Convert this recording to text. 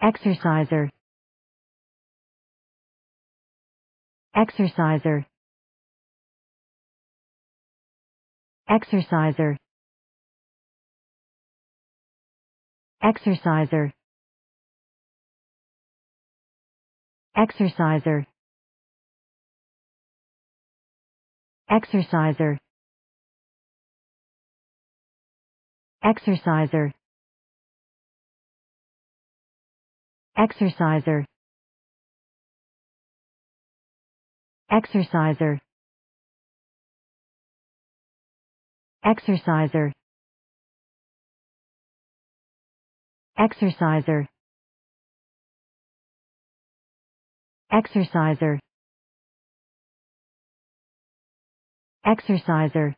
exerciser exerciser exerciser exerciser exerciser exerciser exerciser exerciser exerciser exerciser exerciser exerciser exerciser